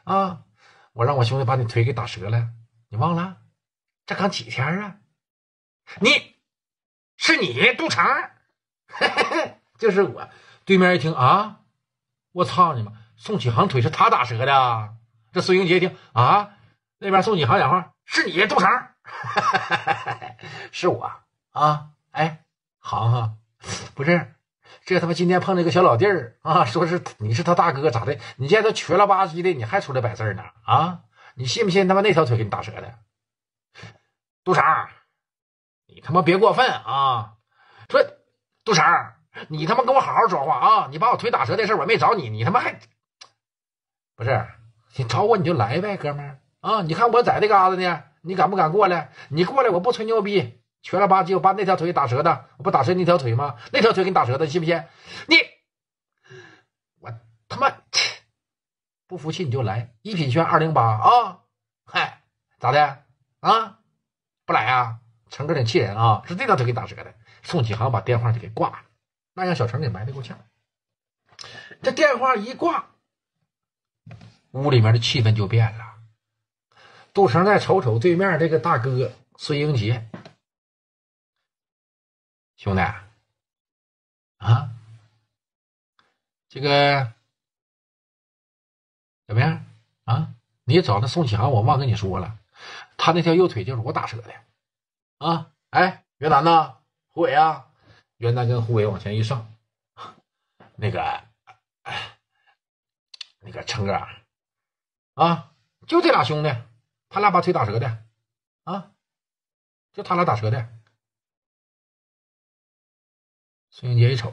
啊，我让我兄弟把你腿给打折了，你忘了？这刚几天啊？你是你，杜成，<laughs> 就是我。对面一听啊，我操你妈！宋启航腿是他打折的。这孙英杰一听啊，那边宋启航讲话。是你杜成，<laughs> 是我啊！哎，航航，不是，这他妈今天碰着个小老弟儿啊，说是你是他大哥咋的？你现在都瘸了吧唧的，你还出来摆事儿呢啊？你信不信他妈那条腿给你打折的？杜成，你他妈别过分啊！说，杜成，你他妈跟我好好说话啊！你把我腿打折的事儿我没找你，你他妈还不是你找我你就来呗，哥们儿。啊！你看我在这嘎达呢，你敢不敢过来？你过来，我不吹牛逼，瘸了吧唧，我把那条腿打折的，我不打折那条腿吗？那条腿给你打折的，信不信？你，我他妈切，不服气你就来！一品轩二零八啊，嗨，咋的啊？不来啊？成哥挺气人啊，是这条腿给你打折的。宋启航把电话就给挂了，那让小成给埋的够呛。这电话一挂，屋里面的气氛就变了。杜城再瞅瞅对面这个大哥孙英杰，兄弟啊，这个怎么样啊，你找那宋强，我忘跟你说了，他那条右腿就是我打折的啊！哎，袁南呐，胡伟啊，袁南跟胡伟往前一上，那个那个成哥啊，就这俩兄弟。他俩把腿打折的，啊，就他俩打折的。孙英杰一瞅，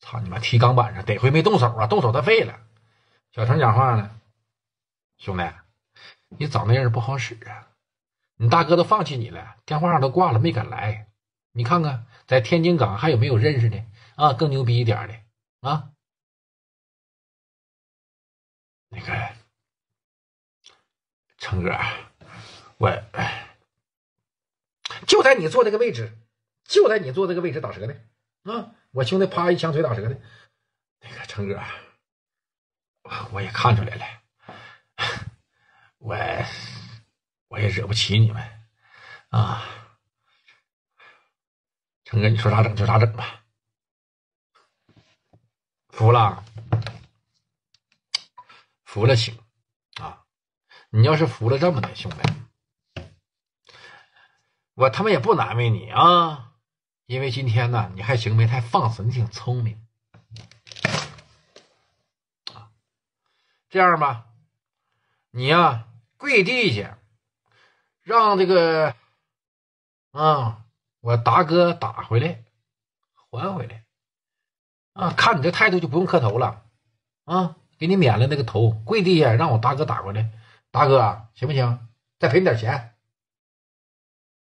操你妈！踢钢板上，得亏没动手啊，动手他废了。小程讲话呢，兄弟，你找那人不好使啊，你大哥都放弃你了，电话都挂了，没敢来。你看看，在天津港还有没有认识的啊？更牛逼一点的啊？那个。成哥，我就在你坐这个位置，就在你坐这个位置打折呢。啊！我兄弟啪一枪腿打折呢。那个成哥，我我也看出来了，我我也惹不起你们啊！成哥，你说咋整就咋整吧，服了，服了行。你要是服了这么的兄弟，我他妈也不难为你啊，因为今天呢，你还行，没太放肆，你挺聪明啊。这样吧，你呀跪地下，让这个啊我达哥打回来，还回来啊。看你这态度，就不用磕头了啊，给你免了那个头，跪地下，让我达哥打回来。大哥，行不行？再赔你点钱。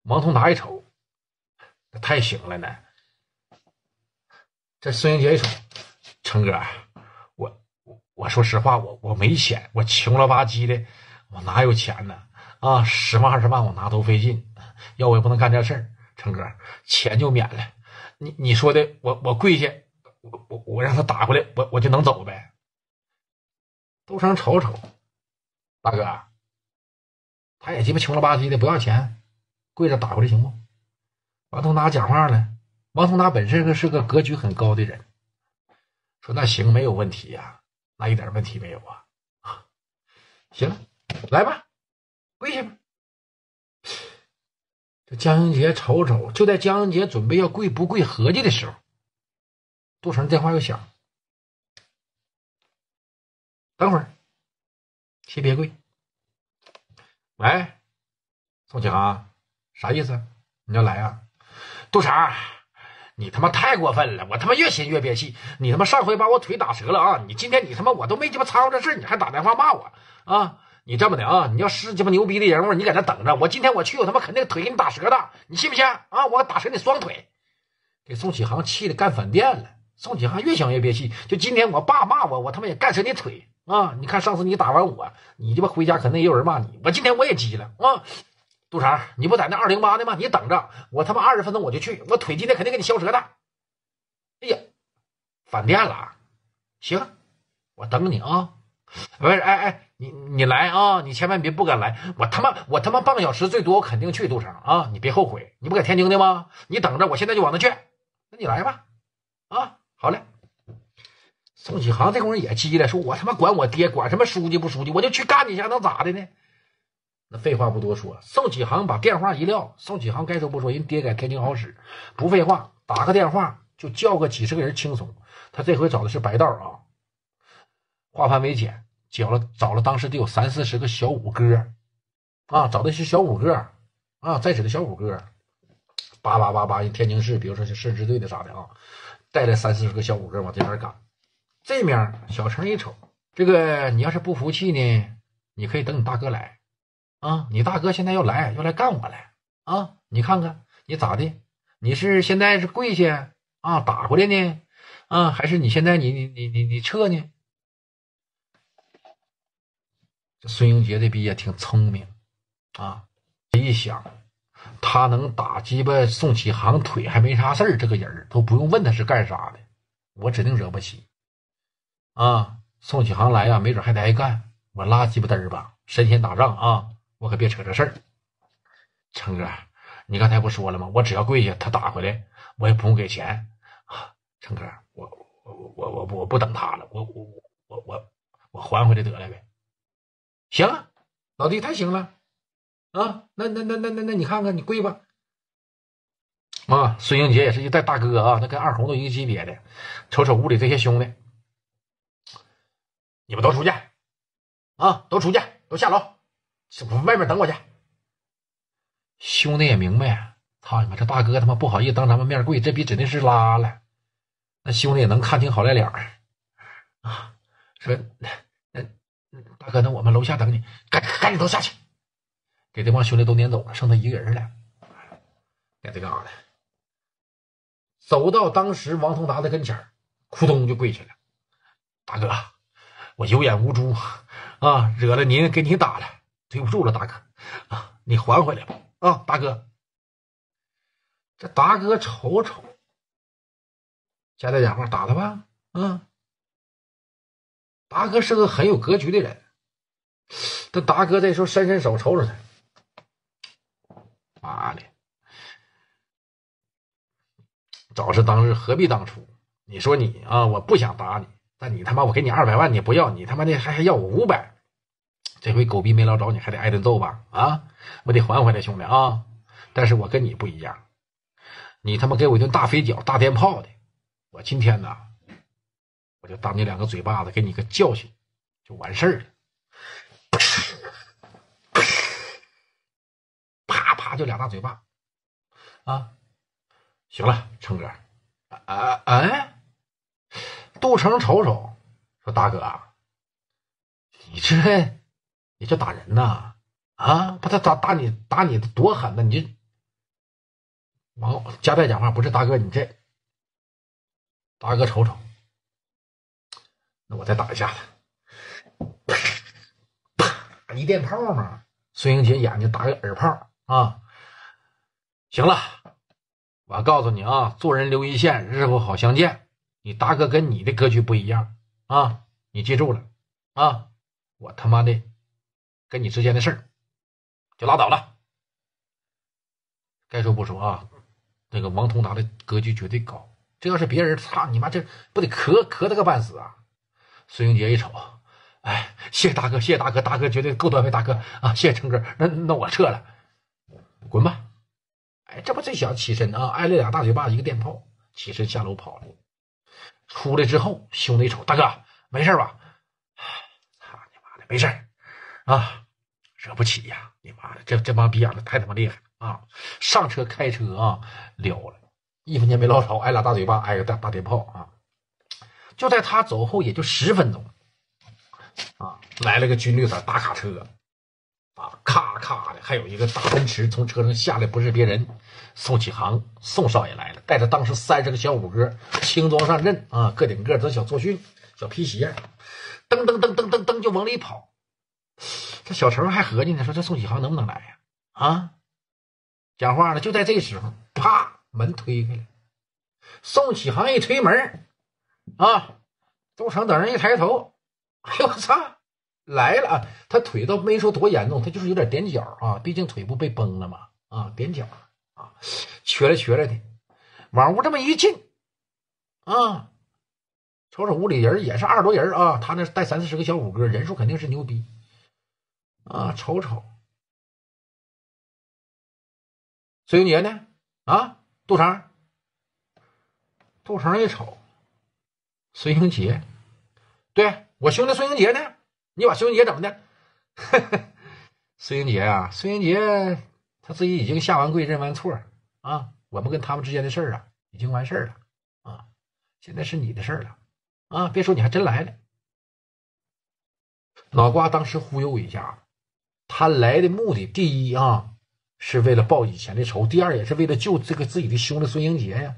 王通达一瞅，太行了呢。这孙英杰一瞅，成哥，我我我说实话，我我没钱，我穷了吧唧的，我哪有钱呢？啊，十万二十万我拿都费劲，要我也不能干这事儿。成哥，钱就免了。你你说的，我我跪下，我我我让他打过来，我我就能走呗。都生瞅瞅。大哥，他也鸡巴穷了吧唧的，不要钱，跪着打过来行不？王同达讲话了，王同达本身是个格局很高的人，说那行没有问题呀，那一点问题没有啊，行，来吧，跪下吧。这江英杰瞅瞅，就在江英杰准备要跪不跪合计的时候，杜成电话又响，等会儿。先别跪，喂，宋启航，啥意思？你要来啊？杜成，你他妈太过分了！我他妈越想越憋气。你他妈上回把我腿打折了啊！你今天你他妈我都没鸡巴掺和这事你还打电话骂我啊？你这么的啊？你要是鸡巴牛逼的人物，你搁那等着。我今天我去，我他妈肯定腿给你打折的，你信不信啊？我打折你双腿。给宋启航气的干饭店了。宋启航越想越憋气，就今天我爸骂我，我他妈也干折你腿。啊，你看上次你打完我，你鸡巴回家肯定也有人骂你。我今天我也急了啊，杜城，你不在那二零八的吗？你等着，我他妈二十分钟我就去，我腿今天肯定给你削折的。哎呀，反电了，行，我等你啊。不是，哎哎，你你来啊，你千万别不敢来，我他妈我他妈半个小时最多，我肯定去杜城啊。你别后悔，你不搁天津的吗？你等着，我现在就往那去。那你来吧，啊，好嘞。宋启航这工夫也急了，说：“我他妈管我爹，管什么书记不书记，我就去干你一下，能咋的呢？”那废话不多说，宋启航把电话一撂。宋启航该说不说，人爹在天津好使，不废话，打个电话就叫个几十个人轻松。他这回找的是白道啊，化繁为简，找了找了当时得有三四十个小五哥，啊，找的是小五哥，啊，在职的小五哥，叭叭叭叭，天津市，比如说市支队的啥的啊，带着三四十个小五哥往这边赶。这面小程一瞅，这个你要是不服气呢，你可以等你大哥来，啊，你大哥现在要来，要来干我来，啊，你看看你咋的？你是现在是跪下啊，打回来呢，啊，还是你现在你你你你你撤呢？这孙英杰这逼也挺聪明，啊，这一想，他能打鸡巴宋启航腿还没啥事儿，这个人都不用问他是干啥的，我指定惹不起。啊，宋启航来呀，没准还得挨干。我拉鸡巴嘚儿吧，神仙打仗啊，我可别扯这事儿。成哥，你刚才不说了吗？我只要跪下，他打回来，我也不用给钱。成 <sniffs> 哥，我我我我我我不等他了，我我我我我还回来得了呗。行，老弟太行了啊！那那那那那那你看看，你跪吧。啊，孙英杰也是一代大哥啊，他跟二红都一个级别的。瞅瞅屋里这些兄弟。你们都出去，啊，都出去，都下楼，外面等我去。兄弟也明白，操你妈这大哥他妈不好意思当咱们面跪，这逼指定是拉了。那兄弟也能看清好赖脸儿啊，说那大哥，那我们楼下等你，赶赶紧都下去，给这帮兄弟都撵走了，剩他一个人了，在这干啥呢？走到当时王通达的跟前儿，扑通就跪下了，大哥。我有眼无珠，啊，惹了您，给你打了，对不住了，大哥，啊，你还回来吧，啊，大哥，这达哥瞅瞅，加点讲话，打他吧，嗯，达哥是个很有格局的人，这达哥这时候伸伸手，瞅瞅他，妈的，早知当日何必当初？你说你啊，我不想打你。但你他妈，我给你二百万，你不要，你他妈的还还要我五百，这回狗逼没捞着，你还得挨顿揍吧？啊，我得还回来，兄弟啊！但是我跟你不一样，你他妈给我一顿大飞脚、大电炮的，我今天呢，我就打你两个嘴巴子，给你个教训，就完事儿了。啪啪，就两大嘴巴，啊！行了，成哥，啊哎。杜城瞅瞅，说：“大哥，你这，你这打人呐？啊，把他打打你打你多狠呐！你这完，加代讲话不是大哥，你这，大哥瞅瞅，那我再打一下子，啪一电炮嘛！孙英杰眼睛打个耳炮啊！行了，我告诉你啊，做人留一线，日后好相见。”你大哥跟你的格局不一样啊！你记住了啊！我他妈的跟你之间的事儿就拉倒了。该说不说啊，那个王通达的格局绝对高。这要是别人，操你妈这不得磕磕的个半死啊！孙英杰一瞅，哎，谢谢大哥，谢谢大哥，大哥绝对够端位，大哥啊！谢谢成哥，那那我撤了，滚吧！哎，这不这小子起身啊，挨了俩大嘴巴，一个电炮，起身下楼跑了。出来之后，兄弟一瞅，大哥没事吧？<sighs> 操你妈的，没事，啊，惹不起呀！你妈的，这这帮逼养的太他妈厉害啊！上车开车啊，撩了一分钱没捞着，挨俩大嘴巴，挨个大大电炮啊！就在他走后也就十分钟，啊，来了个军绿色大卡车。啊，咔咔的，还有一个大奔驰从车上下来，不是别人，宋启航，宋少爷来了，带着当时三十个小五哥，轻装上阵啊，个顶个的小作训，小皮鞋，噔噔噔噔噔噔就往里跑。这小陈还合计呢，说这宋启航能不能来呀？啊，讲话呢，就在这时候，啪，门推开了，宋启航一推门，啊，周成等人一抬头，哎呦我操！来了，啊，他腿倒没说多严重，他就是有点踮脚啊，毕竟腿部被崩了嘛啊，踮脚啊，瘸了瘸了的，往屋这么一进啊，瞅瞅屋里人也是二十多人啊，他那带三四十个小五哥，人数肯定是牛逼啊，瞅瞅，孙英杰呢？啊，杜成，杜成一瞅，孙英杰，对我兄弟孙英杰呢？你把孙英杰怎么的？孙英杰啊，孙英杰他自己已经下完跪认完错啊。我们跟他们之间的事儿啊，已经完事儿了啊。现在是你的事儿了啊！别说你还真来了，脑瓜当时忽悠一下，他来的目的第一啊是为了报以前的仇，第二也是为了救这个自己的兄弟孙英杰呀。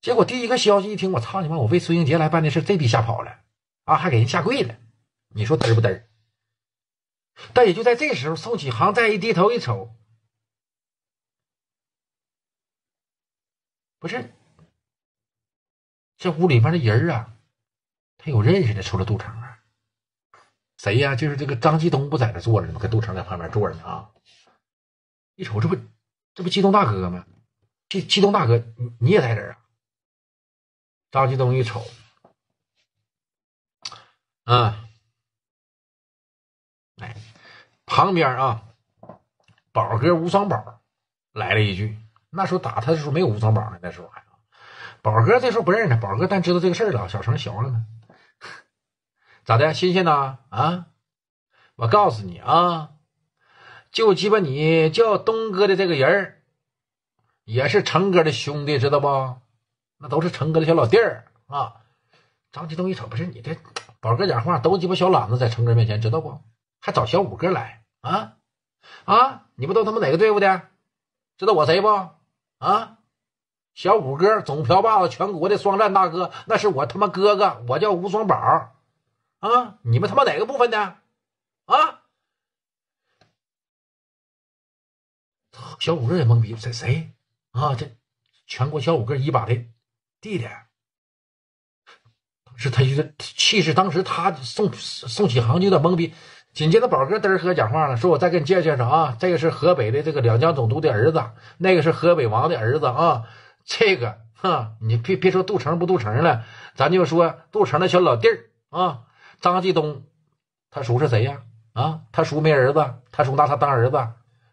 结果第一个消息一听，我操你妈！我为孙英杰来办的事这逼吓跑了啊，还给人下跪了。你说嘚不嘚？但也就在这时候，宋启航再一低头一瞅，不是，这屋里面的人啊，他有认识的，除了杜成啊，谁呀？就是这个张继东不在这坐着呢吗？跟杜成在旁边坐着呢啊！一瞅，这不这不继东大哥吗？继继东大哥，你你也在这儿啊？张继东一瞅，嗯。旁边啊，宝哥吴双宝来了一句：“那时候打他的时候没有吴双宝呢，那时候还啊。”宝哥这时候不认识宝哥，但知道这个事儿了。小成学了呢，咋的？新鲜呐啊！我告诉你啊，就鸡巴你叫东哥的这个人儿，也是成哥的兄弟，知道不？那都是成哥的小老弟儿啊。张继东一瞅，不是你这宝哥讲话都鸡巴小懒子，在成哥面前知道不？还找小五哥来。啊啊！你们都他妈哪个队伍的？知道我谁不？啊，小五哥，总瓢把子，全国的双战大哥，那是我他妈哥哥，我叫吴双宝。啊，你们他妈哪个部分的？啊，小五哥也懵逼，谁谁啊？这全国小五哥一把的弟弟，当时他就是气势，当时他宋宋启航就有点懵逼。紧接着宝哥嘚儿呵讲话了，说：“我再给你介绍介绍啊，这个是河北的这个两江总督的儿子，那个是河北王的儿子啊。这个，哼，你别别说杜成不杜成了，咱就说杜成那小老弟儿啊，张继东，他叔是谁呀？啊，他叔没儿子，他叔拿他当儿子，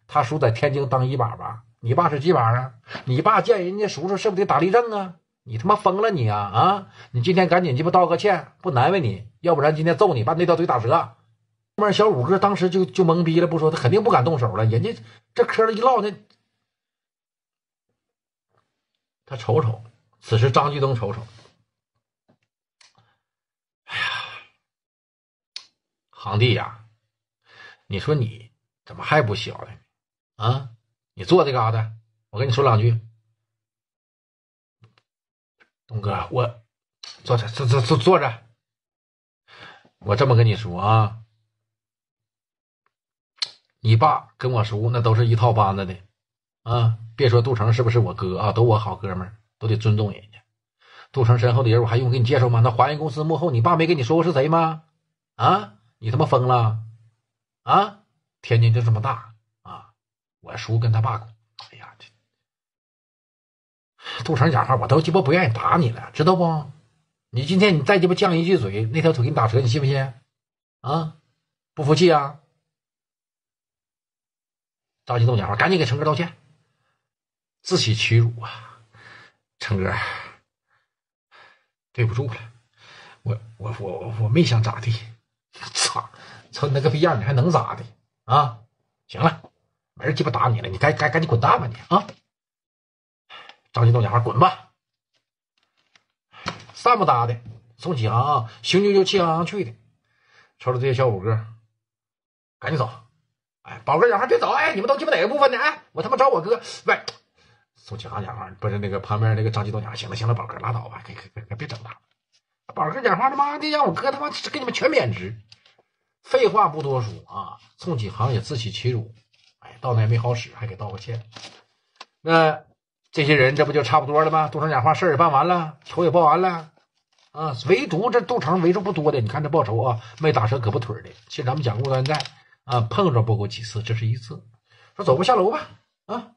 他叔在天津当一把吧？你爸是几把啊？你爸见人家叔叔是不是得打立正啊？你他妈疯了你啊啊！你今天赶紧鸡巴道个歉，不难为你，要不然今天揍你，把那条腿打折。”面小五哥当时就就懵逼了，不说他肯定不敢动手了。人家这嗑了一唠，呢，他瞅瞅，此时张继东瞅瞅，哎呀，航弟呀，你说你怎么还不小呢？啊，你坐这嘎达，我跟你说两句，东哥，我坐着，坐坐坐坐着，我这么跟你说啊。你爸跟我叔那都是一套班子的，啊！别说杜成是不是我哥啊，都我好哥们儿，都得尊重人家。杜成身后的人，我还用给你介绍吗？那华谊公司幕后，你爸没跟你说过是谁吗？啊！你他妈疯了！啊！天津就这么大啊！我叔跟他爸，哎呀，这杜成讲话我都鸡巴不愿意打你了，知道不？你今天你再鸡巴犟一句嘴，那条腿给你打折，你信不信？啊！不服气啊？着急动讲话，赶紧给成哥道歉，自取其辱啊！成哥，对不住了，我我我我没想咋地，<laughs> 操！瞅你那个逼样，你还能咋的啊？行了，没人鸡巴打你了，你该该赶紧滚蛋吧你啊！着急动讲话，滚吧！散不搭的，宋启航雄赳赳气昂昂去的，瞅瞅这些小五哥，赶紧走。哎，宝哥讲话别走！哎，你们都鸡巴哪个部分的？哎，我他妈找我哥。喂，宋启航讲话不是那个旁边那个张继东讲话？行了行了，宝哥拉倒吧，给给给别整他。宝哥讲话他妈的让我哥他妈给你们全免职。废话不多说啊，宋启航也自取其辱。哎，到那也没好使，还给道个歉。那这些人这不就差不多了吗？杜成讲话事儿也办完了，仇也报完了啊。唯独这杜成为数不多的，你看这报仇啊，没打折胳膊腿的。其实咱们讲到现在。啊，碰着不过几次，这是一次。说走吧，下楼吧。啊，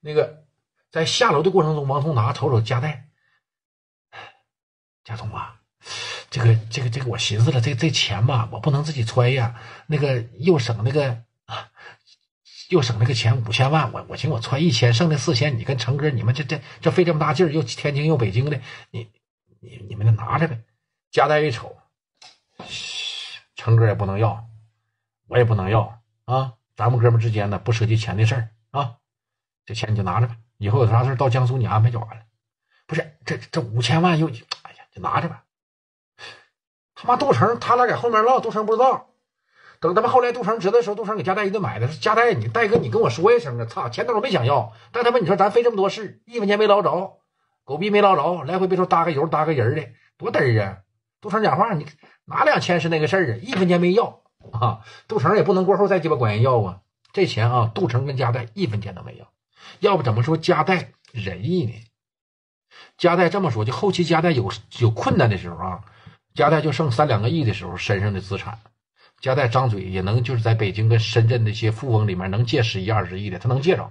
那个在下楼的过程中，王通达瞅瞅贾代，贾总啊，这个这个这个，我寻思了，这这钱吧，我不能自己揣呀。那个又省那个啊，又省那个钱，五千万，我我寻我揣一千，剩那四千，你跟成哥你们这这这费这么大劲儿，又天津又北京的，你你你们就拿着呗。夹代一瞅，<sighs> 成哥也不能要。我也不能要啊，咱们哥们之间呢不涉及钱的事儿啊，这钱你就拿着吧，以后有啥事到江苏你安排就完了。不是这这五千万又，哎呀，就拿着吧。他妈杜成他俩在后面唠，杜成不知道。等他妈后来杜成知道的时候，杜成给加代一顿埋汰，说加代你代哥你跟我说一声啊，操，钱多少没想要，但他妈你说咱费这么多事，一分钱没捞着，狗逼没捞着，来回别说搭个油搭个人的，多嘚儿啊。杜成讲话，你拿两千是那个事儿啊，一分钱没要。啊，杜成也不能过后再鸡巴管人要啊！这钱啊，杜成跟加代一分钱都没要，要不怎么说加代仁义呢？加代这么说，就后期加代有有困难的时候啊，加代就剩三两个亿的时候身上的资产，加代张嘴也能就是在北京跟深圳那些富翁里面能借十一二十亿的，他能借着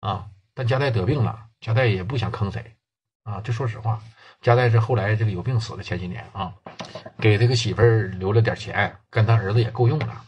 啊。但加代得病了，加代也不想坑谁啊，就说实话。佳代是后来这个有病死了，前几年啊，给这个媳妇儿留了点钱，跟他儿子也够用了。